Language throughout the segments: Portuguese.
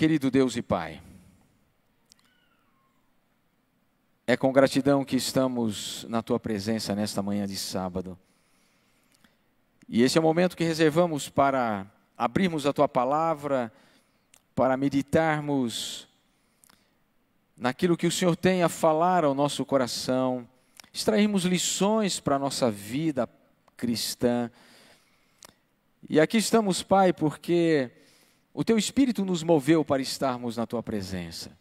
Querido Deus e Pai, é com gratidão que estamos na Tua presença nesta manhã de sábado. E esse é o momento que reservamos para abrirmos a Tua palavra, para meditarmos naquilo que o Senhor tem a falar ao nosso coração, extrairmos lições para a nossa vida cristã. E aqui estamos, Pai, porque o teu espírito nos moveu para estarmos na tua presença.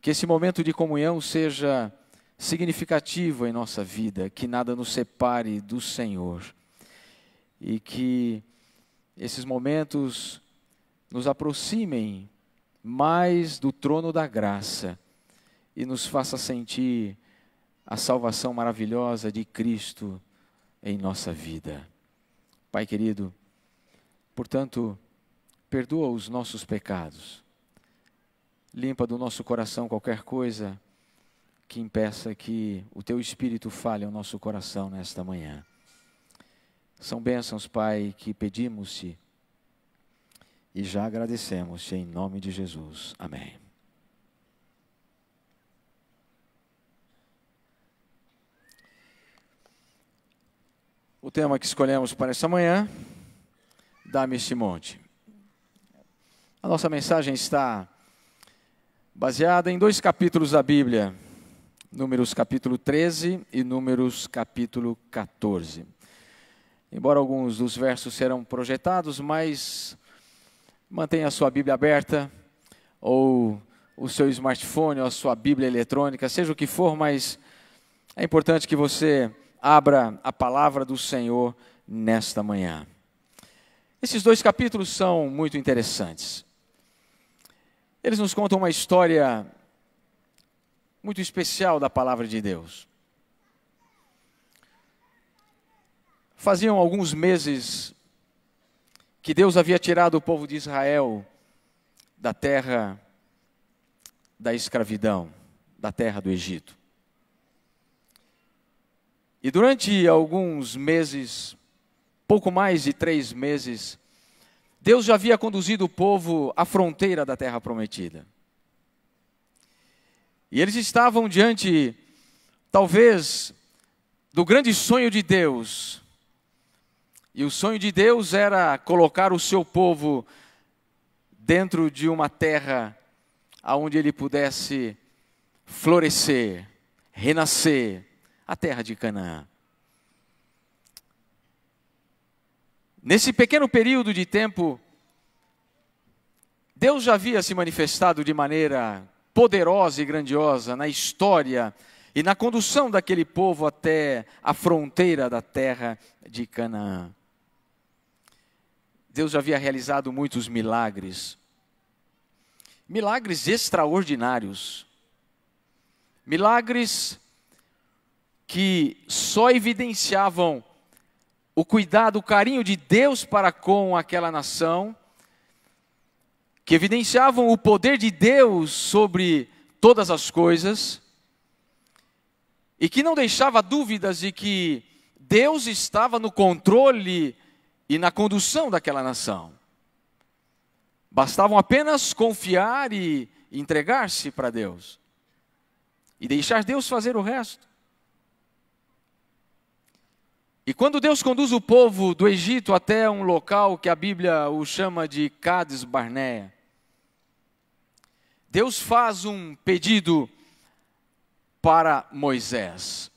Que esse momento de comunhão seja significativo em nossa vida, que nada nos separe do Senhor. E que esses momentos nos aproximem mais do trono da graça e nos faça sentir a salvação maravilhosa de Cristo em nossa vida. Pai querido, portanto, perdoa os nossos pecados, limpa do nosso coração qualquer coisa que impeça que o teu espírito fale ao nosso coração nesta manhã. São bênçãos, Pai, que pedimos-te e já agradecemos-te em nome de Jesus. Amém. O tema que escolhemos para esta manhã, dá-me este monte. A nossa mensagem está baseada em dois capítulos da Bíblia, Números capítulo 13 e Números capítulo 14. Embora alguns dos versos serão projetados, mas mantenha a sua Bíblia aberta ou o seu smartphone ou a sua Bíblia eletrônica, seja o que for, mas é importante que você abra a palavra do Senhor nesta manhã. Esses dois capítulos são muito interessantes. Eles nos contam uma história muito especial da palavra de Deus. Faziam alguns meses que Deus havia tirado o povo de Israel da terra da escravidão, da terra do Egito. E durante alguns meses, pouco mais de três meses, Deus já havia conduzido o povo à fronteira da terra prometida. E eles estavam diante, talvez, do grande sonho de Deus. E o sonho de Deus era colocar o seu povo dentro de uma terra aonde ele pudesse florescer, renascer, a terra de Canaã. Nesse pequeno período de tempo, Deus já havia se manifestado de maneira poderosa e grandiosa na história e na condução daquele povo até a fronteira da terra de Canaã. Deus já havia realizado muitos milagres, milagres extraordinários, milagres que só evidenciavam o cuidado, o carinho de Deus para com aquela nação, que evidenciavam o poder de Deus sobre todas as coisas, e que não deixava dúvidas de que Deus estava no controle e na condução daquela nação. Bastavam apenas confiar e entregar-se para Deus e deixar Deus fazer o resto. E quando Deus conduz o povo do Egito até um local que a Bíblia o chama de Cades Barnea, Deus faz um pedido para Moisés.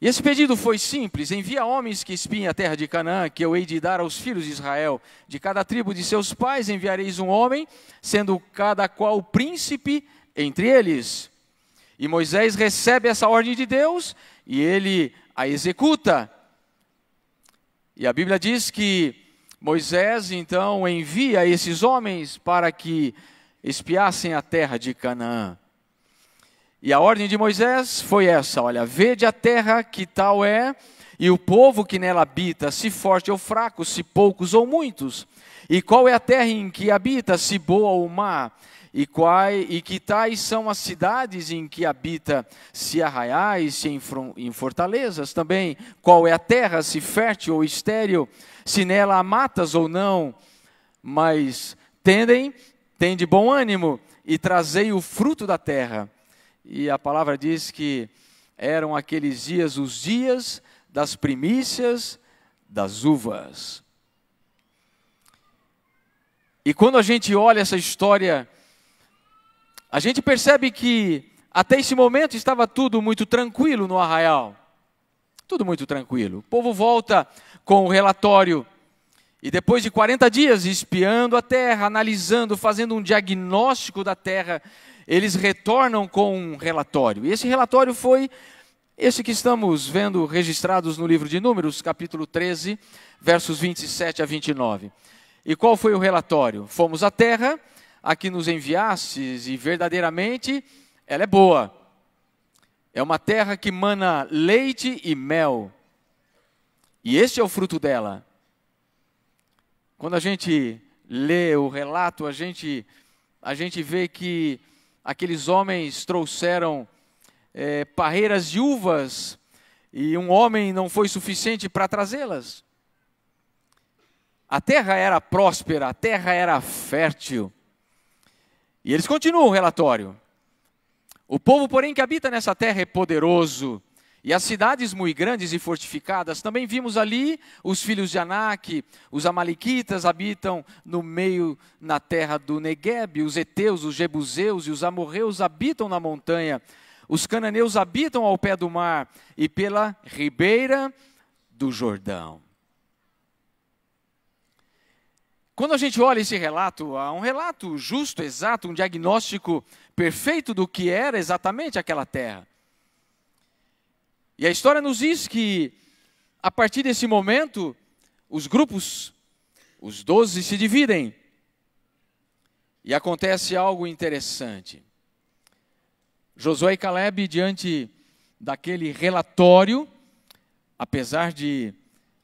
E esse pedido foi simples: envia homens que espiem a terra de Canaã, que eu hei de dar aos filhos de Israel. De cada tribo de seus pais enviareis um homem, sendo cada qual príncipe entre eles. E Moisés recebe essa ordem de Deus, e ele a executa. E a Bíblia diz que Moisés então envia esses homens para que espiassem a terra de Canaã. E a ordem de Moisés foi essa: olha, vede a terra que tal é, e o povo que nela habita, se forte ou fraco, se poucos ou muitos. E qual é a terra em que habita, se boa ou má? e, quais, e que tais são as cidades em que habita, se arraiais, se em, em fortalezas também, qual é a terra, se fértil ou estéril, se nela há matas ou não, mas tendem, tende bom ânimo e trazei o fruto da terra. E a palavra diz que eram aqueles dias os dias das primícias das uvas. E quando a gente olha essa história a gente percebe que até esse momento estava tudo muito tranquilo no arraial. Tudo muito tranquilo. O povo volta com o relatório e depois de 40 dias espiando a terra, analisando, fazendo um diagnóstico da terra, eles retornam com um relatório. E esse relatório foi esse que estamos vendo registrados no livro de Números, capítulo 13, versos 27 a 29. E qual foi o relatório? Fomos à terra a que nos enviastes, e verdadeiramente ela é boa. É uma terra que mana leite e mel. E este é o fruto dela. Quando a gente lê o relato, a gente, a gente vê que aqueles homens trouxeram é, parreiras de uvas e um homem não foi suficiente para trazê-las. A terra era próspera, a terra era fértil. E eles continuam o relatório. O povo, porém, que habita nessa terra é poderoso, e as cidades muito grandes e fortificadas. Também vimos ali os filhos de Anak, os amalequitas habitam no meio na terra do Negueb, os heteus, os jebuseus e os amorreus habitam na montanha. Os cananeus habitam ao pé do mar e pela ribeira do Jordão. Quando a gente olha esse relato, há um relato justo, exato, um diagnóstico perfeito do que era exatamente aquela terra. E a história nos diz que, a partir desse momento, os grupos, os doze, se dividem. E acontece algo interessante. Josué e Caleb, diante daquele relatório, apesar de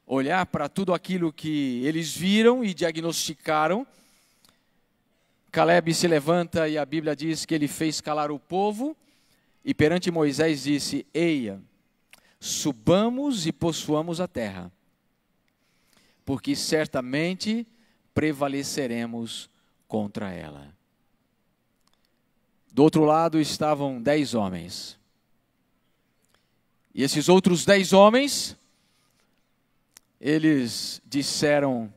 olhar para tudo aquilo que eles viram e diagnosticaram. Caleb se levanta e a Bíblia diz que ele fez calar o povo e perante Moisés disse: Eia, subamos e possuamos a terra, porque certamente prevaleceremos contra ela. Do outro lado estavam dez homens. E esses outros dez homens eles disseram: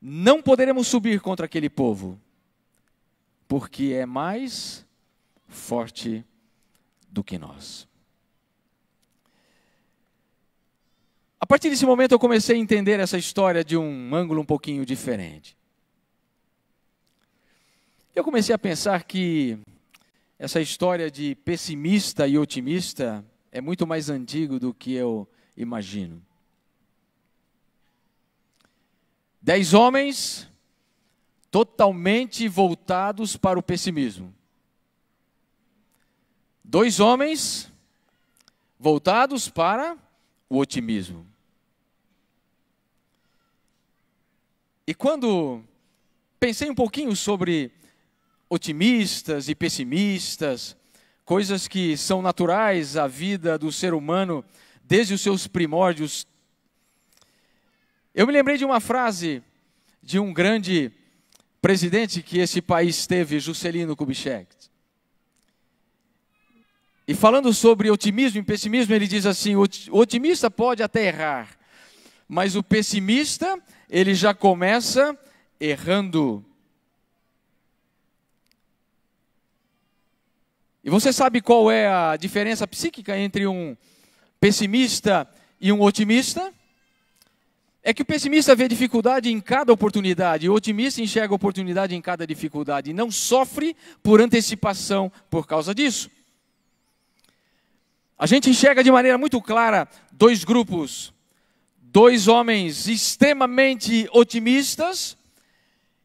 Não poderemos subir contra aquele povo, porque é mais forte do que nós. A partir desse momento eu comecei a entender essa história de um ângulo um pouquinho diferente. Eu comecei a pensar que essa história de pessimista e otimista é muito mais antigo do que eu imagino. Dez homens totalmente voltados para o pessimismo. Dois homens voltados para o otimismo. E quando pensei um pouquinho sobre otimistas e pessimistas, coisas que são naturais à vida do ser humano desde os seus primórdios eu me lembrei de uma frase de um grande presidente que esse país teve, Juscelino Kubitschek. E falando sobre otimismo e pessimismo, ele diz assim: o otimista pode até errar, mas o pessimista, ele já começa errando. E você sabe qual é a diferença psíquica entre um pessimista e um otimista? É que o pessimista vê dificuldade em cada oportunidade, o otimista enxerga oportunidade em cada dificuldade e não sofre por antecipação por causa disso. A gente enxerga de maneira muito clara dois grupos: dois homens extremamente otimistas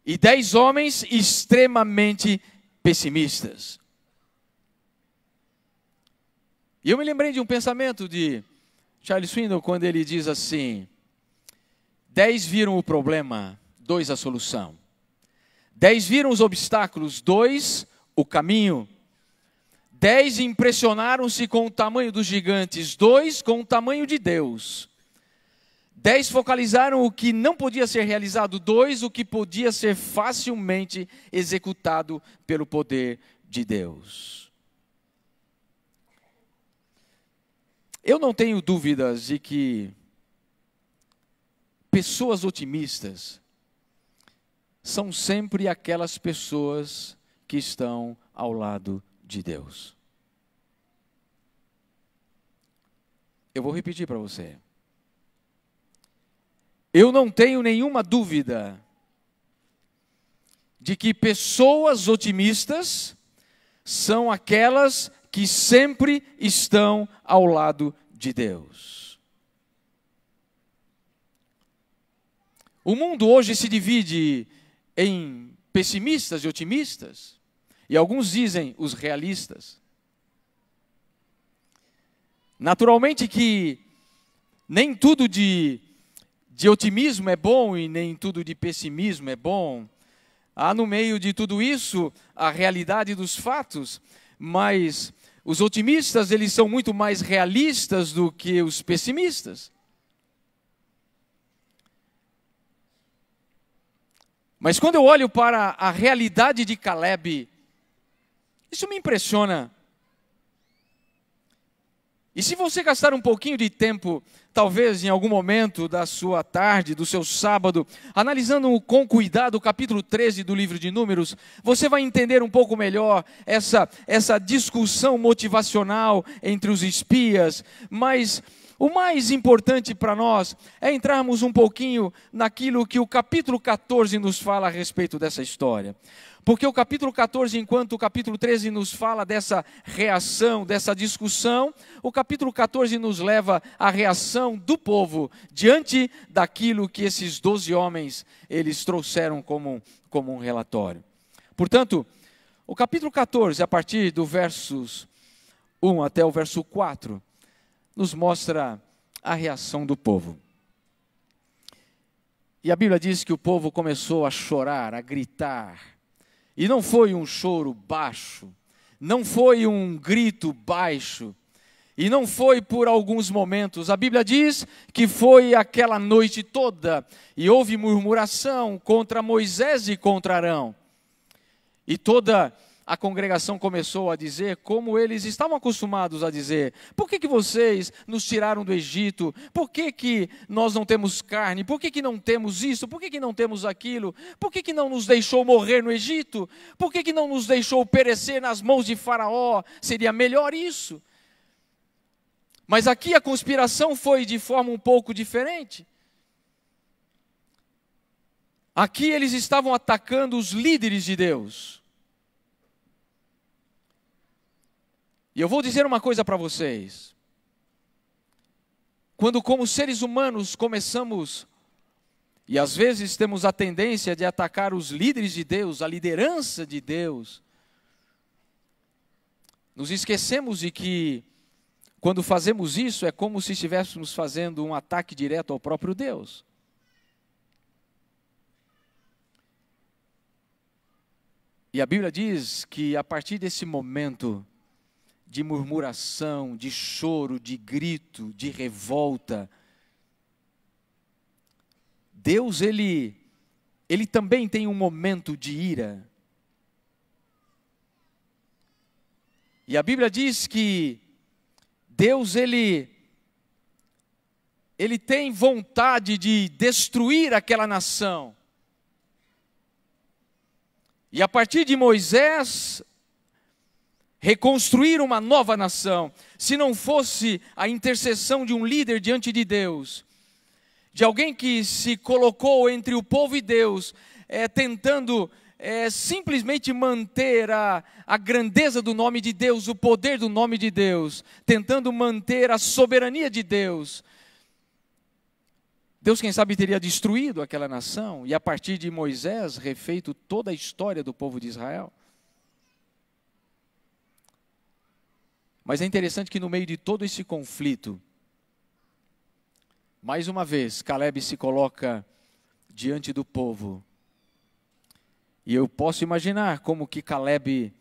e dez homens extremamente pessimistas. E eu me lembrei de um pensamento de Charles Swindoll quando ele diz assim: Dez viram o problema, dois a solução. Dez viram os obstáculos, dois o caminho. Dez impressionaram-se com o tamanho dos gigantes, dois com o tamanho de Deus. Dez focalizaram o que não podia ser realizado, dois o que podia ser facilmente executado pelo poder de Deus. Eu não tenho dúvidas de que Pessoas otimistas são sempre aquelas pessoas que estão ao lado de Deus. Eu vou repetir para você. Eu não tenho nenhuma dúvida de que pessoas otimistas são aquelas que sempre estão ao lado de Deus. O mundo hoje se divide em pessimistas e otimistas, e alguns dizem os realistas. Naturalmente que nem tudo de, de otimismo é bom e nem tudo de pessimismo é bom. Há no meio de tudo isso a realidade dos fatos, mas os otimistas eles são muito mais realistas do que os pessimistas. Mas quando eu olho para a realidade de Caleb, isso me impressiona. E se você gastar um pouquinho de tempo, talvez em algum momento da sua tarde, do seu sábado, analisando com cuidado o capítulo 13 do livro de Números, você vai entender um pouco melhor essa, essa discussão motivacional entre os espias, mas o mais importante para nós é entrarmos um pouquinho naquilo que o capítulo 14 nos fala a respeito dessa história. Porque o capítulo 14, enquanto o capítulo 13 nos fala dessa reação, dessa discussão, o capítulo 14 nos leva à reação do povo diante daquilo que esses 12 homens eles trouxeram como, como um relatório. Portanto, o capítulo 14, a partir do versos 1 até o verso 4, nos mostra a reação do povo. E a Bíblia diz que o povo começou a chorar, a gritar. E não foi um choro baixo, não foi um grito baixo, e não foi por alguns momentos. A Bíblia diz que foi aquela noite toda, e houve murmuração contra Moisés e contra Arão. E toda a congregação começou a dizer como eles estavam acostumados a dizer: por que, que vocês nos tiraram do Egito? Por que, que nós não temos carne? Por que, que não temos isso? Por que, que não temos aquilo? Por que, que não nos deixou morrer no Egito? Por que, que não nos deixou perecer nas mãos de Faraó? Seria melhor isso. Mas aqui a conspiração foi de forma um pouco diferente. Aqui eles estavam atacando os líderes de Deus. E eu vou dizer uma coisa para vocês. Quando, como seres humanos, começamos, e às vezes temos a tendência de atacar os líderes de Deus, a liderança de Deus, nos esquecemos de que, quando fazemos isso, é como se estivéssemos fazendo um ataque direto ao próprio Deus. E a Bíblia diz que a partir desse momento, de murmuração, de choro, de grito, de revolta. Deus, ele, ele também tem um momento de ira. E a Bíblia diz que Deus, ele, ele tem vontade de destruir aquela nação. E a partir de Moisés, reconstruir uma nova nação, se não fosse a intercessão de um líder diante de Deus, de alguém que se colocou entre o povo e Deus, é, tentando é, simplesmente manter a, a grandeza do nome de Deus, o poder do nome de Deus, tentando manter a soberania de Deus. Deus, quem sabe, teria destruído aquela nação e, a partir de Moisés, refeito toda a história do povo de Israel. Mas é interessante que no meio de todo esse conflito, mais uma vez, Caleb se coloca diante do povo. E eu posso imaginar como que Caleb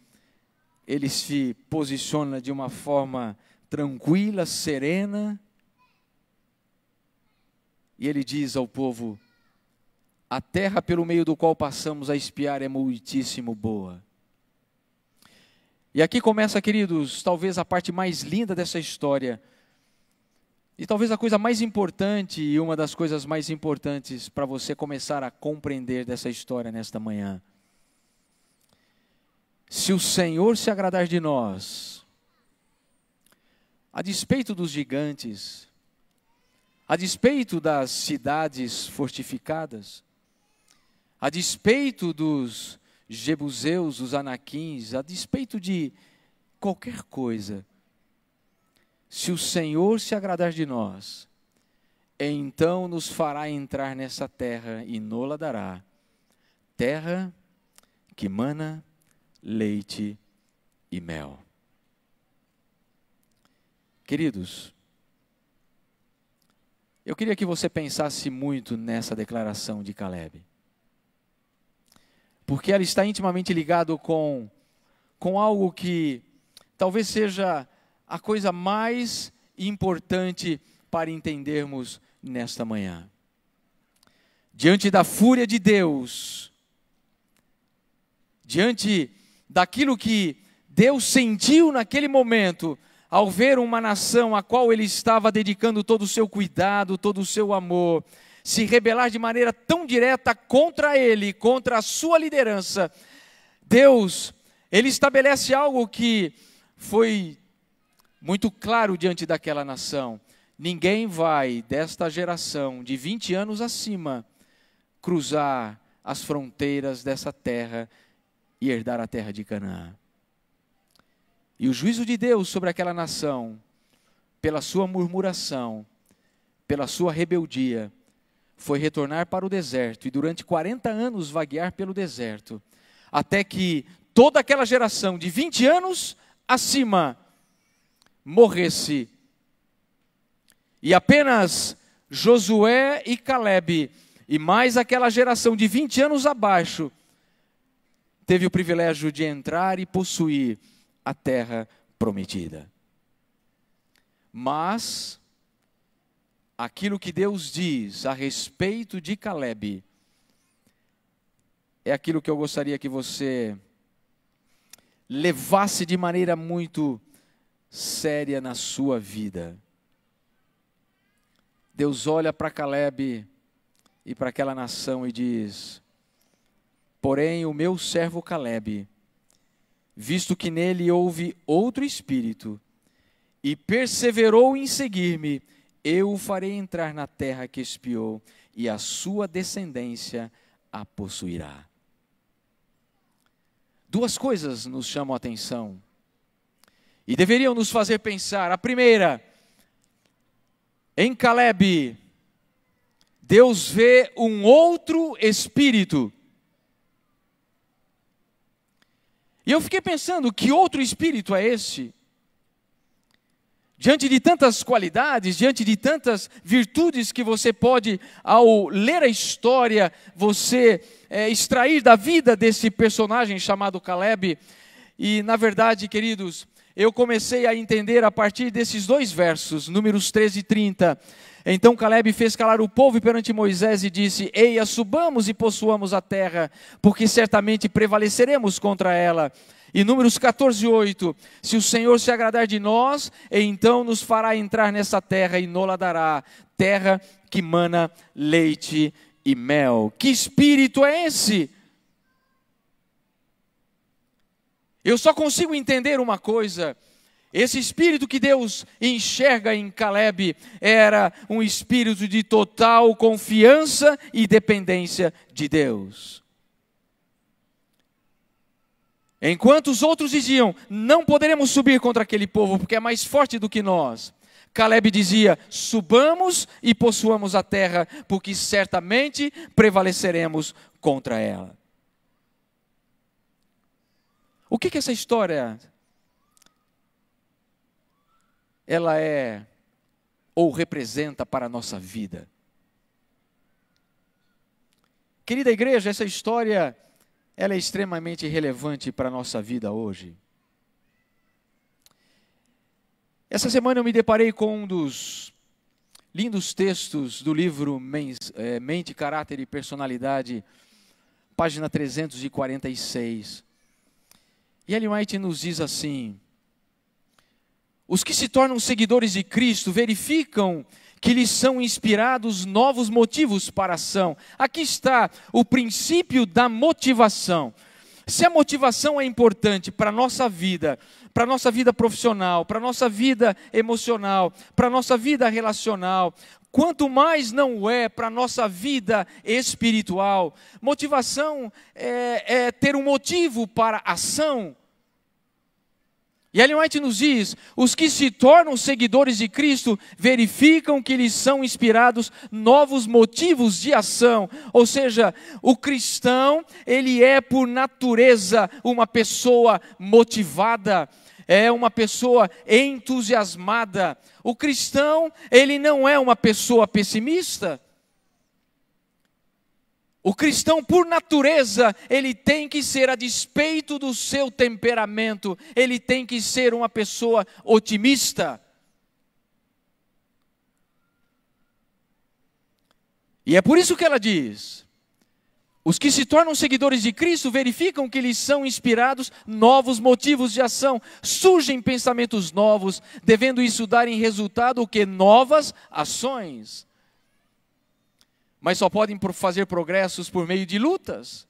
ele se posiciona de uma forma tranquila, serena. E ele diz ao povo: A terra pelo meio do qual passamos a espiar é muitíssimo boa. E aqui começa, queridos, talvez a parte mais linda dessa história. E talvez a coisa mais importante e uma das coisas mais importantes para você começar a compreender dessa história nesta manhã. Se o Senhor se agradar de nós, a despeito dos gigantes, a despeito das cidades fortificadas, a despeito dos jebuseus, os anaquins, a despeito de qualquer coisa, se o Senhor se agradar de nós, então nos fará entrar nessa terra e nola dará, terra que mana leite e mel. Queridos, eu queria que você pensasse muito nessa declaração de Caleb porque ela está intimamente ligado com com algo que talvez seja a coisa mais importante para entendermos nesta manhã. Diante da fúria de Deus, diante daquilo que Deus sentiu naquele momento, ao ver uma nação a qual ele estava dedicando todo o seu cuidado, todo o seu amor, se rebelar de maneira tão direta contra ele, contra a sua liderança, Deus, ele estabelece algo que foi muito claro diante daquela nação. Ninguém vai desta geração de 20 anos acima cruzar as fronteiras dessa terra e herdar a terra de Canaã. E o juízo de Deus sobre aquela nação, pela sua murmuração, pela sua rebeldia, foi retornar para o deserto e durante 40 anos vaguear pelo deserto, até que toda aquela geração de 20 anos acima morresse. E apenas Josué e Caleb, e mais aquela geração de 20 anos abaixo, teve o privilégio de entrar e possuir a terra prometida. Mas aquilo que Deus diz a respeito de Caleb é aquilo que eu gostaria que você levasse de maneira muito séria na sua vida. Deus olha para Caleb e para aquela nação e diz: Porém, o meu servo Caleb, visto que nele houve outro espírito, e perseverou em seguir-me, eu o farei entrar na terra que espiou, e a sua descendência a possuirá. Duas coisas nos chamam a atenção e deveriam nos fazer pensar. A primeira, em Caleb, Deus vê um outro espírito. E eu fiquei pensando, que outro espírito é esse? Diante de tantas qualidades, diante de tantas virtudes que você pode, ao ler a história, você é, extrair da vida desse personagem chamado Caleb. E, na verdade, queridos, eu comecei a entender a partir desses dois versos, números 13 e 30. Então Caleb fez calar o povo perante Moisés e disse: Eia, subamos e possuamos a terra, porque certamente prevaleceremos contra ela. E Números 14, 8: Se o Senhor se agradar de nós, então nos fará entrar nessa terra e nola dará, terra que mana leite e mel. Que espírito é esse? Eu só consigo entender uma coisa. Esse espírito que Deus enxerga em Caleb era um espírito de total confiança e dependência de Deus. Enquanto os outros diziam: Não poderemos subir contra aquele povo, porque é mais forte do que nós. Caleb dizia: Subamos e possuamos a terra, porque certamente prevaleceremos contra ela. O que, que essa história ela é ou representa para a nossa vida? Querida igreja, essa história ela é extremamente relevante para a nossa vida hoje. Essa semana eu me deparei com um dos lindos textos do livro é, Mente, Caráter e Personalidade, página 346. E Ellen White nos diz assim: Os que se tornam seguidores de Cristo verificam que lhes são inspirados novos motivos para a ação. Aqui está o princípio da motivação. Se a motivação é importante para a nossa vida, para a nossa vida profissional, para a nossa vida emocional, para a nossa vida relacional, quanto mais não é para a nossa vida espiritual. Motivação é, é ter um motivo para ação. E Ellen White nos diz: os que se tornam seguidores de Cristo verificam que lhes são inspirados novos motivos de ação. Ou seja, o cristão, ele é por natureza uma pessoa motivada, é uma pessoa entusiasmada. O cristão, ele não é uma pessoa pessimista. O cristão, por natureza, ele tem que ser, a despeito do seu temperamento, ele tem que ser uma pessoa otimista. E é por isso que ela diz: os que se tornam seguidores de Cristo verificam que lhes são inspirados novos motivos de ação, surgem pensamentos novos, devendo isso dar em resultado o que? Novas ações mas só podem fazer progressos por meio de lutas.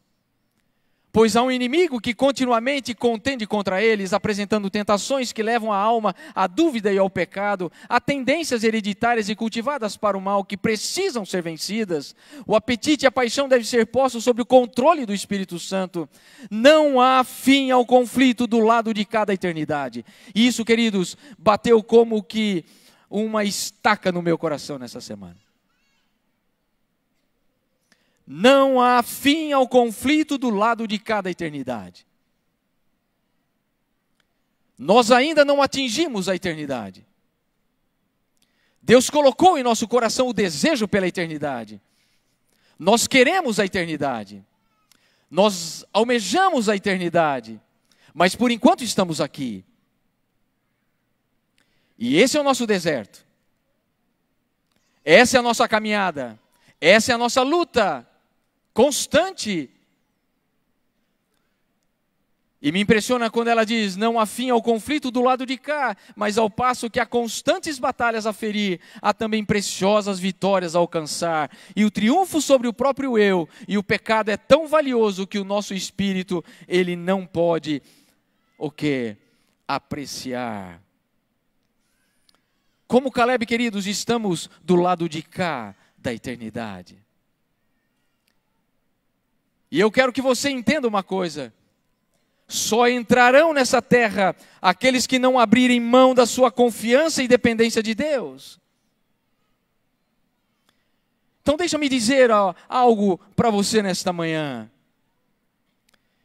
Pois há um inimigo que continuamente contende contra eles, apresentando tentações que levam a alma à dúvida e ao pecado, a tendências hereditárias e cultivadas para o mal que precisam ser vencidas. O apetite e a paixão devem ser postos sob o controle do Espírito Santo. Não há fim ao conflito do lado de cada eternidade. Isso, queridos, bateu como que uma estaca no meu coração nessa semana. Não há fim ao conflito do lado de cada eternidade. Nós ainda não atingimos a eternidade. Deus colocou em nosso coração o desejo pela eternidade. Nós queremos a eternidade. Nós almejamos a eternidade. Mas por enquanto estamos aqui. E esse é o nosso deserto. Essa é a nossa caminhada. Essa é a nossa luta constante. E me impressiona quando ela diz: não há fim ao conflito do lado de cá, mas ao passo que há constantes batalhas a ferir, há também preciosas vitórias a alcançar. E o triunfo sobre o próprio eu e o pecado é tão valioso que o nosso espírito, ele não pode o que? Apreciar. Como Caleb, queridos, estamos do lado de cá da eternidade. E eu quero que você entenda uma coisa: só entrarão nessa terra aqueles que não abrirem mão da sua confiança e dependência de Deus. Então, deixa-me dizer algo para você nesta manhã.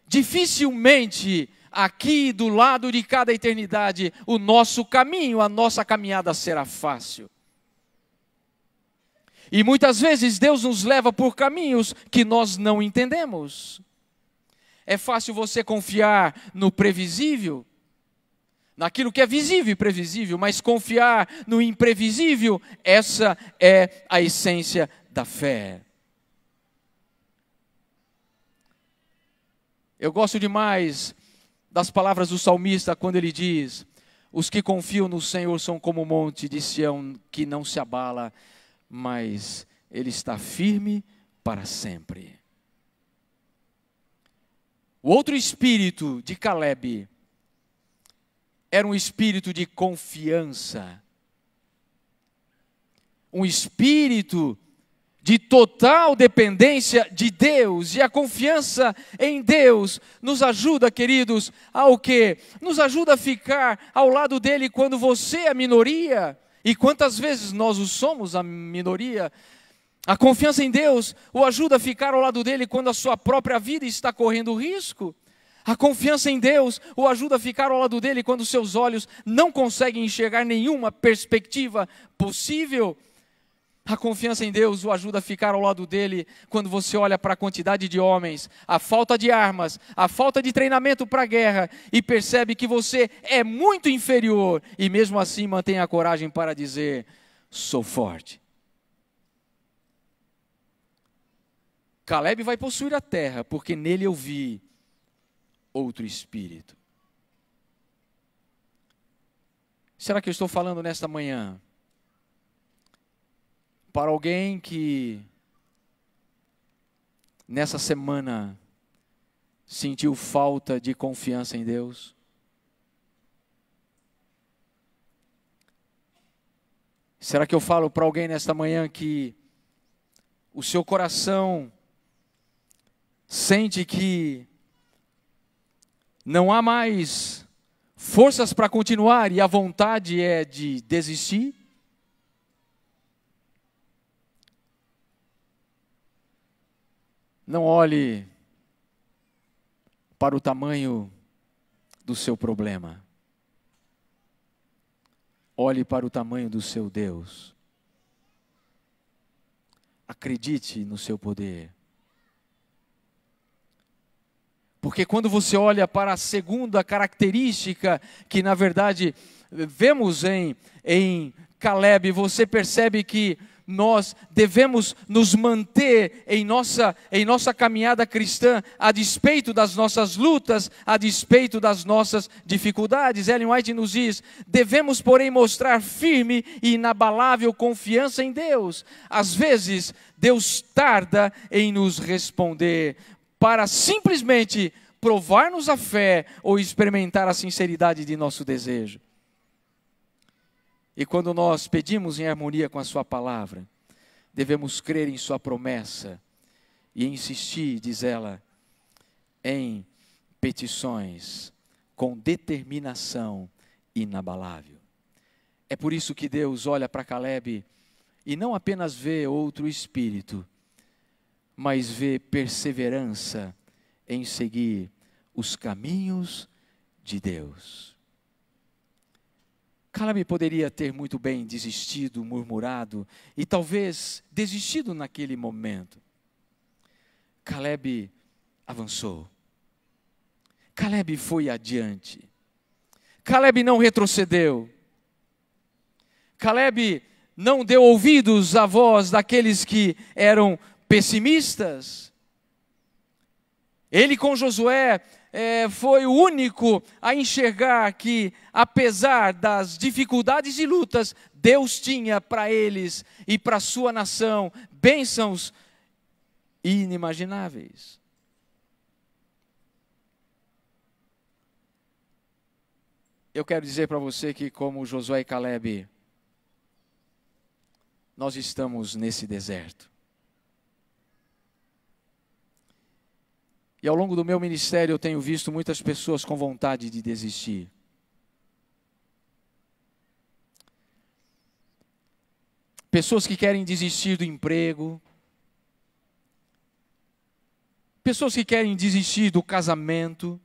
Dificilmente aqui do lado de cada eternidade o nosso caminho, a nossa caminhada será fácil. E muitas vezes Deus nos leva por caminhos que nós não entendemos. É fácil você confiar no previsível, naquilo que é visível e previsível, mas confiar no imprevisível, essa é a essência da fé. Eu gosto demais das palavras do salmista quando ele diz: Os que confiam no Senhor são como o monte de Sião que não se abala, mas ele está firme para sempre. O outro espírito de Caleb era um espírito de confiança, um espírito de total dependência de Deus e a confiança em Deus nos ajuda, queridos, ao que? Nos ajuda a ficar ao lado dele quando você é a minoria e quantas vezes nós o somos, a minoria, a confiança em Deus o ajuda a ficar ao lado dele quando a sua própria vida está correndo risco. A confiança em Deus o ajuda a ficar ao lado dele quando seus olhos não conseguem enxergar nenhuma perspectiva possível. A confiança em Deus o ajuda a ficar ao lado dele quando você olha para a quantidade de homens, a falta de armas, a falta de treinamento para a guerra e percebe que você é muito inferior e mesmo assim mantém a coragem para dizer: sou forte. Caleb vai possuir a terra, porque nele eu vi outro espírito. Será que eu estou falando nesta manhã? Para alguém que nessa semana sentiu falta de confiança em Deus, será que eu falo para alguém nesta manhã que o seu coração sente que não há mais forças para continuar e a vontade é de desistir? Não olhe para o tamanho do seu problema. Olhe para o tamanho do seu Deus. Acredite no seu poder. Porque quando você olha para a segunda característica, que na verdade vemos em, em Caleb, você percebe que nós devemos nos manter em nossa, em nossa caminhada cristã, a despeito das nossas lutas, a despeito das nossas dificuldades. Ellen White nos diz: devemos, porém, mostrar firme e inabalável confiança em Deus. Às vezes, Deus tarda em nos responder, para simplesmente provar-nos a fé ou experimentar a sinceridade de nosso desejo. E quando nós pedimos em harmonia com a Sua palavra, devemos crer em Sua promessa e insistir, diz ela, em petições com determinação inabalável. É por isso que Deus olha para Caleb e não apenas vê outro espírito, mas vê perseverança em seguir os caminhos de Deus. Caleb poderia ter muito bem desistido, murmurado e talvez desistido naquele momento. Caleb avançou. Caleb foi adiante. Caleb não retrocedeu. Caleb não deu ouvidos à voz daqueles que eram pessimistas. Ele com Josué é, foi o único a enxergar que, apesar das dificuldades e lutas, Deus tinha para eles e para a sua nação bênçãos inimagináveis. Eu quero dizer para você que, como Josué e Caleb, nós estamos nesse deserto. E ao longo do meu ministério eu tenho visto muitas pessoas com vontade de desistir. Pessoas que querem desistir do emprego. Pessoas que querem desistir do casamento.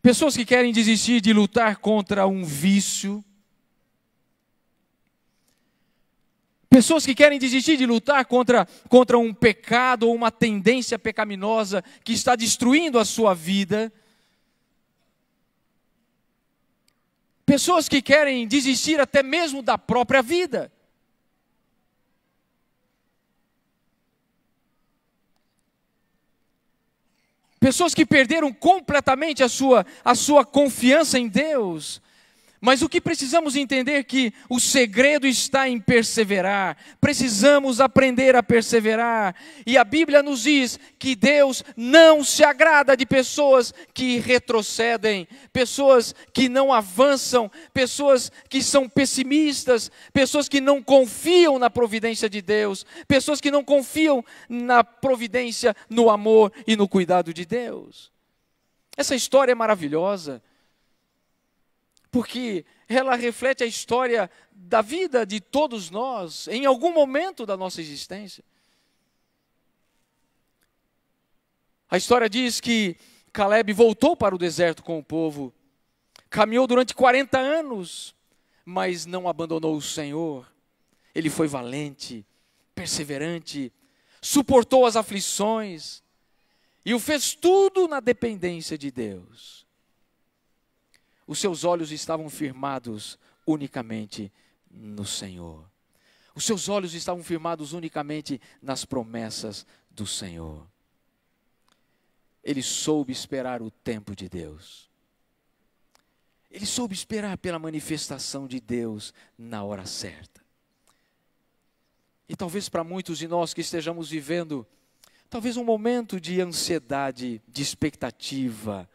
Pessoas que querem desistir de lutar contra um vício. Pessoas que querem desistir de lutar contra, contra um pecado ou uma tendência pecaminosa que está destruindo a sua vida. Pessoas que querem desistir até mesmo da própria vida. Pessoas que perderam completamente a sua, a sua confiança em Deus, mas o que precisamos entender é que o segredo está em perseverar. Precisamos aprender a perseverar. E a Bíblia nos diz que Deus não se agrada de pessoas que retrocedem, pessoas que não avançam, pessoas que são pessimistas, pessoas que não confiam na providência de Deus, pessoas que não confiam na providência, no amor e no cuidado de Deus. Essa história é maravilhosa porque ela reflete a história da vida de todos nós em algum momento da nossa existência. A história diz que Caleb voltou para o deserto com o povo, caminhou durante 40 anos, mas não abandonou o Senhor. Ele foi valente, perseverante, suportou as aflições e o fez tudo na dependência de Deus os seus olhos estavam firmados unicamente no Senhor. Os seus olhos estavam firmados unicamente nas promessas do Senhor. Ele soube esperar o tempo de Deus. Ele soube esperar pela manifestação de Deus na hora certa. E talvez para muitos de nós que estejamos vivendo, talvez um momento de ansiedade, de expectativa,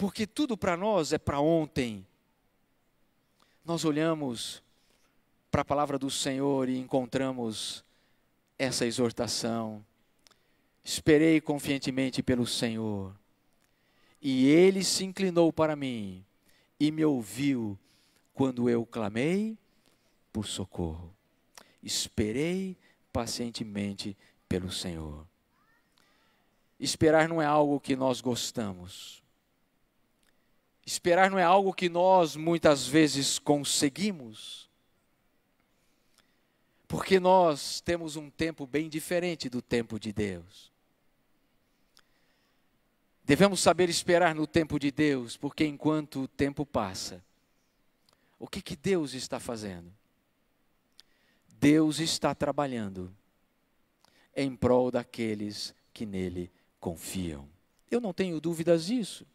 porque tudo para nós é para ontem. Nós olhamos para a palavra do Senhor e encontramos essa exortação. Esperei confiantemente pelo Senhor, e ele se inclinou para mim e me ouviu quando eu clamei por socorro. Esperei pacientemente pelo Senhor. Esperar não é algo que nós gostamos. Esperar não é algo que nós muitas vezes conseguimos, porque nós temos um tempo bem diferente do tempo de Deus. Devemos saber esperar no tempo de Deus, porque enquanto o tempo passa, o que, que Deus está fazendo? Deus está trabalhando em prol daqueles que nele confiam. Eu não tenho dúvidas disso.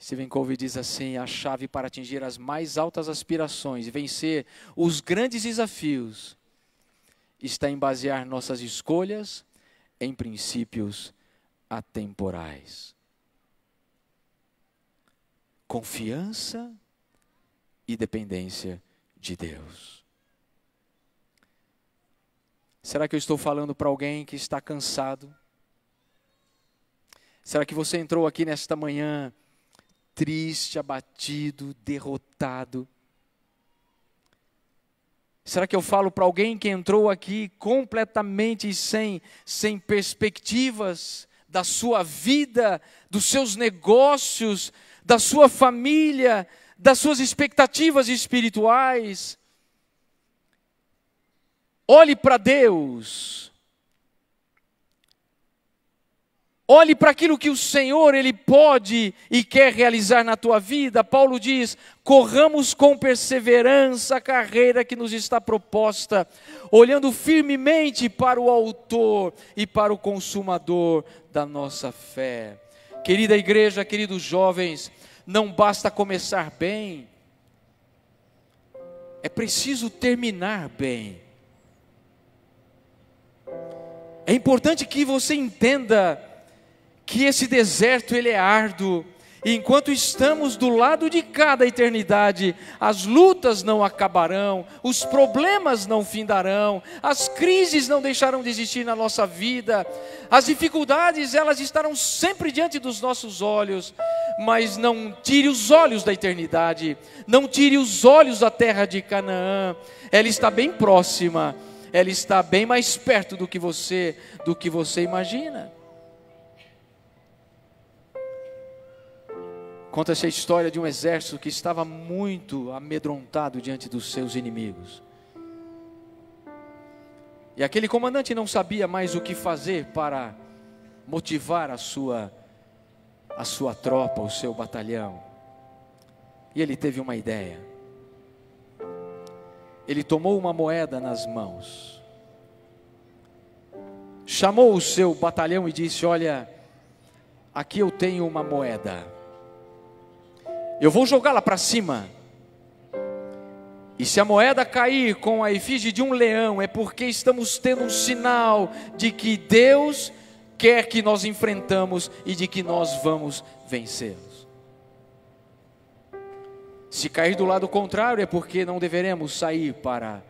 Stephen Covey diz assim: a chave para atingir as mais altas aspirações e vencer os grandes desafios está em basear nossas escolhas em princípios atemporais. Confiança e dependência de Deus. Será que eu estou falando para alguém que está cansado? Será que você entrou aqui nesta manhã? triste, abatido, derrotado. Será que eu falo para alguém que entrou aqui completamente sem, sem perspectivas da sua vida, dos seus negócios, da sua família, das suas expectativas espirituais? Olhe para Deus, Olhe para aquilo que o Senhor ele pode e quer realizar na tua vida. Paulo diz: "Corramos com perseverança a carreira que nos está proposta, olhando firmemente para o autor e para o consumador da nossa fé." Querida igreja, queridos jovens, não basta começar bem. É preciso terminar bem. É importante que você entenda que esse deserto ele é árduo, e enquanto estamos do lado de cada eternidade, as lutas não acabarão, os problemas não findarão, as crises não deixarão de existir na nossa vida, as dificuldades elas estarão sempre diante dos nossos olhos, mas não tire os olhos da eternidade, não tire os olhos da terra de Canaã, ela está bem próxima, ela está bem mais perto do que você, do que você imagina. Conta-se a história de um exército que estava muito amedrontado diante dos seus inimigos. E aquele comandante não sabia mais o que fazer para motivar a sua a sua tropa, o seu batalhão. E ele teve uma ideia. Ele tomou uma moeda nas mãos. Chamou o seu batalhão e disse: "Olha, aqui eu tenho uma moeda eu vou jogá-la para cima. E se a moeda cair com a efígie de um leão, é porque estamos tendo um sinal de que Deus quer que nós enfrentamos e de que nós vamos vencê-los. Se cair do lado contrário, é porque não deveremos sair para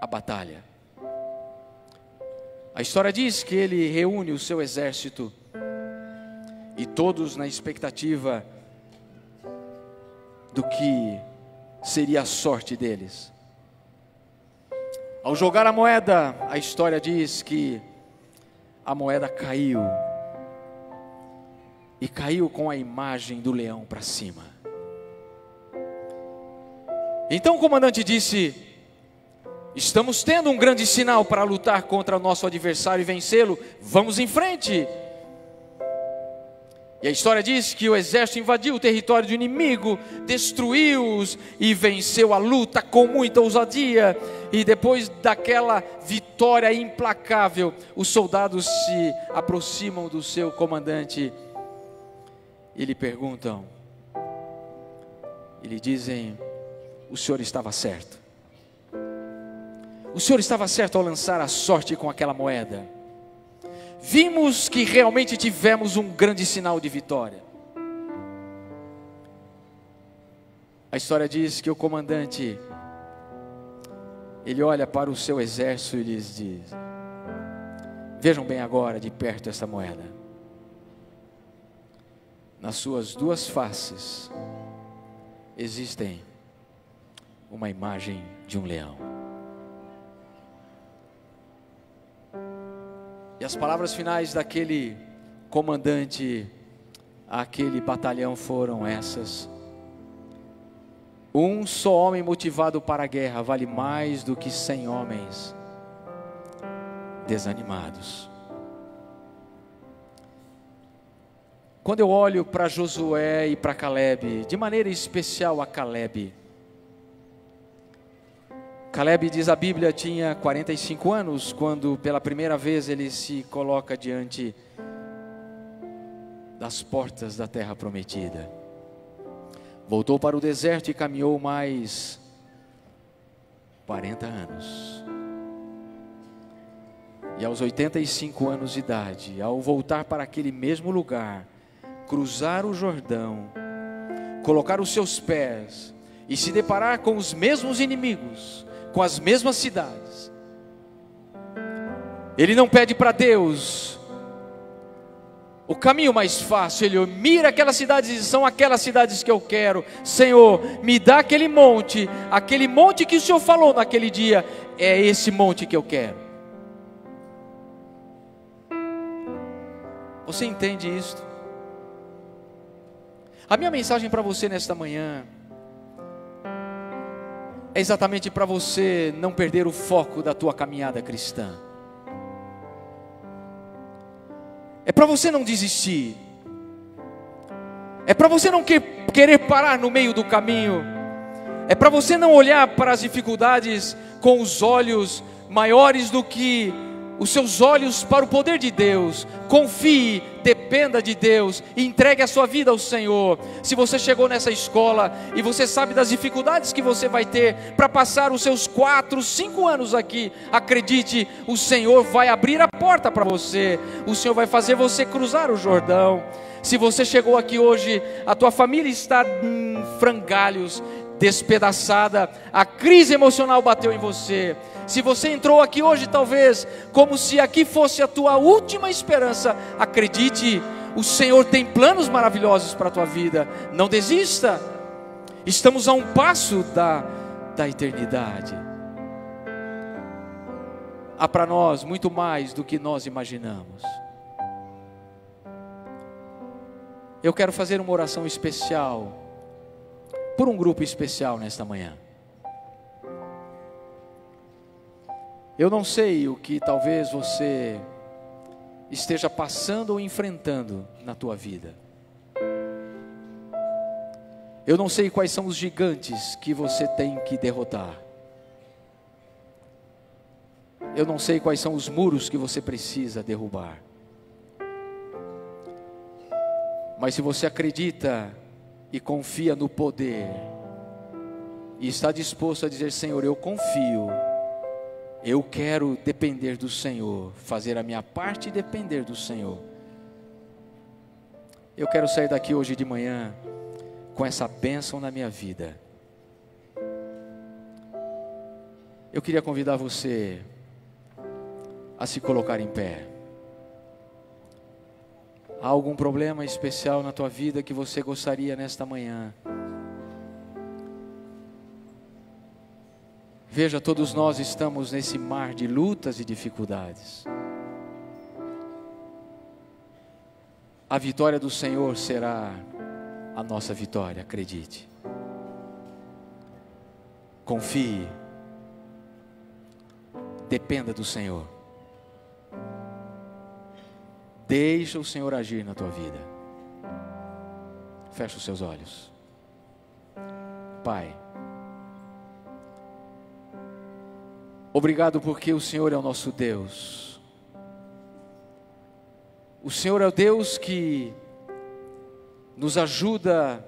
a batalha. A história diz que ele reúne o seu exército e todos na expectativa do que seria a sorte deles. Ao jogar a moeda, a história diz que a moeda caiu. E caiu com a imagem do leão para cima. Então o comandante disse: Estamos tendo um grande sinal para lutar contra o nosso adversário e vencê-lo. Vamos em frente. E a história diz que o exército invadiu o território do inimigo, destruiu-os e venceu a luta com muita ousadia. E depois daquela vitória implacável, os soldados se aproximam do seu comandante e lhe perguntam, e lhe dizem: O senhor estava certo. O senhor estava certo ao lançar a sorte com aquela moeda vimos que realmente tivemos um grande sinal de vitória. A história diz que o comandante ele olha para o seu exército e lhes diz: Vejam bem agora de perto essa moeda. Nas suas duas faces existem uma imagem de um leão. E as palavras finais daquele comandante aquele batalhão foram essas: Um só homem motivado para a guerra vale mais do que cem homens desanimados. Quando eu olho para Josué e para Caleb, de maneira especial a Caleb, Caleb diz a Bíblia tinha 45 anos quando pela primeira vez ele se coloca diante das portas da terra prometida. Voltou para o deserto e caminhou mais 40 anos. E aos 85 anos de idade, ao voltar para aquele mesmo lugar, cruzar o Jordão, colocar os seus pés e se deparar com os mesmos inimigos, com as mesmas cidades. Ele não pede para Deus o caminho mais fácil, ele mira aquelas cidades e são aquelas cidades que eu quero. Senhor, me dá aquele monte, aquele monte que o Senhor falou naquele dia, é esse monte que eu quero. Você entende isso? A minha mensagem para você nesta manhã é exatamente para você não perder o foco da tua caminhada cristã. É para você não desistir. É para você não que, querer parar no meio do caminho. É para você não olhar para as dificuldades com os olhos maiores do que os seus olhos para o poder de Deus. Confie dependa de Deus e entregue a sua vida ao Senhor. Se você chegou nessa escola e você sabe das dificuldades que você vai ter para passar os seus quatro, cinco anos aqui, acredite, o Senhor vai abrir a porta para você, o Senhor vai fazer você cruzar o Jordão. Se você chegou aqui hoje, a tua família está em frangalhos, despedaçada, a crise emocional bateu em você. Se você entrou aqui hoje, talvez, como se aqui fosse a tua última esperança, acredite, o Senhor tem planos maravilhosos para a tua vida, não desista. Estamos a um passo da, da eternidade. Há para nós muito mais do que nós imaginamos. Eu quero fazer uma oração especial por um grupo especial nesta manhã. Eu não sei o que talvez você esteja passando ou enfrentando na tua vida. Eu não sei quais são os gigantes que você tem que derrotar. Eu não sei quais são os muros que você precisa derrubar. Mas se você acredita e confia no poder, e está disposto a dizer: Senhor, eu confio eu quero depender do Senhor, fazer a minha parte e depender do Senhor. Eu quero sair daqui hoje de manhã com essa bênção na minha vida. Eu queria convidar você a se colocar em pé. Há algum problema especial na tua vida que você gostaria nesta manhã? Veja, todos nós estamos nesse mar de lutas e dificuldades. A vitória do Senhor será a nossa vitória, acredite. Confie. Dependa do Senhor. Deixa o Senhor agir na tua vida. Fecha os seus olhos. Pai. Obrigado porque o Senhor é o nosso Deus. O Senhor é o Deus que nos ajuda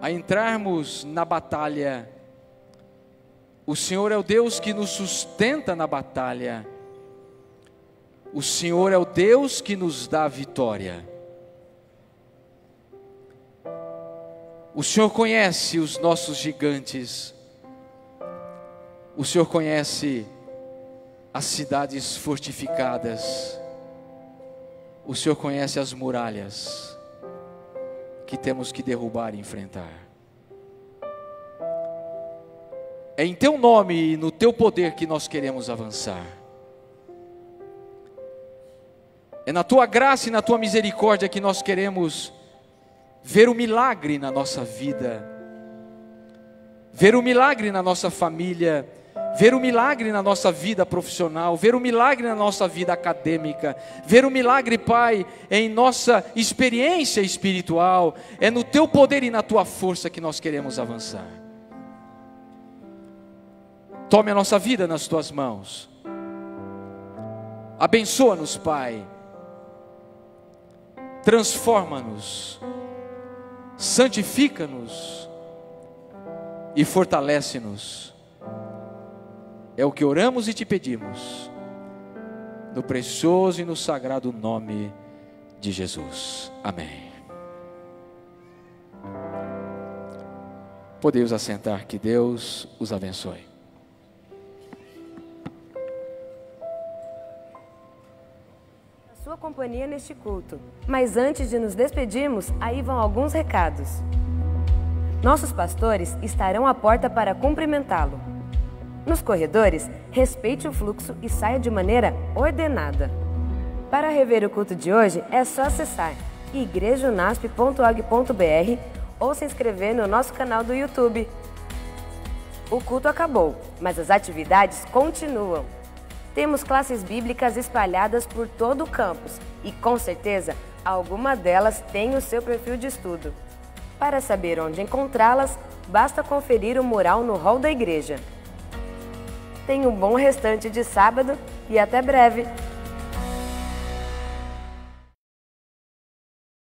a entrarmos na batalha. O Senhor é o Deus que nos sustenta na batalha. O Senhor é o Deus que nos dá a vitória. O Senhor conhece os nossos gigantes. O Senhor conhece as cidades fortificadas. O Senhor conhece as muralhas que temos que derrubar e enfrentar. É em teu nome e no teu poder que nós queremos avançar. É na tua graça e na tua misericórdia que nós queremos ver o milagre na nossa vida, ver o milagre na nossa família ver o milagre na nossa vida profissional, ver o milagre na nossa vida acadêmica, ver o milagre, Pai, em nossa experiência espiritual. É no teu poder e na tua força que nós queremos avançar. Tome a nossa vida nas tuas mãos. Abençoa-nos, Pai. Transforma-nos. Santifica-nos e fortalece-nos é o que oramos e te pedimos, no precioso e no sagrado nome de Jesus. Amém. Podemos assentar, que Deus os abençoe. A sua companhia neste culto. Mas antes de nos despedirmos, aí vão alguns recados. Nossos pastores estarão à porta para cumprimentá-lo. Nos corredores, respeite o fluxo e saia de maneira ordenada. Para rever o culto de hoje, é só acessar igrejunasp.org.br ou se inscrever no nosso canal do YouTube. O culto acabou, mas as atividades continuam. Temos classes bíblicas espalhadas por todo o campus e, com certeza, alguma delas tem o seu perfil de estudo. Para saber onde encontrá-las, basta conferir o mural no hall da igreja. Tenha um bom restante de sábado e até breve!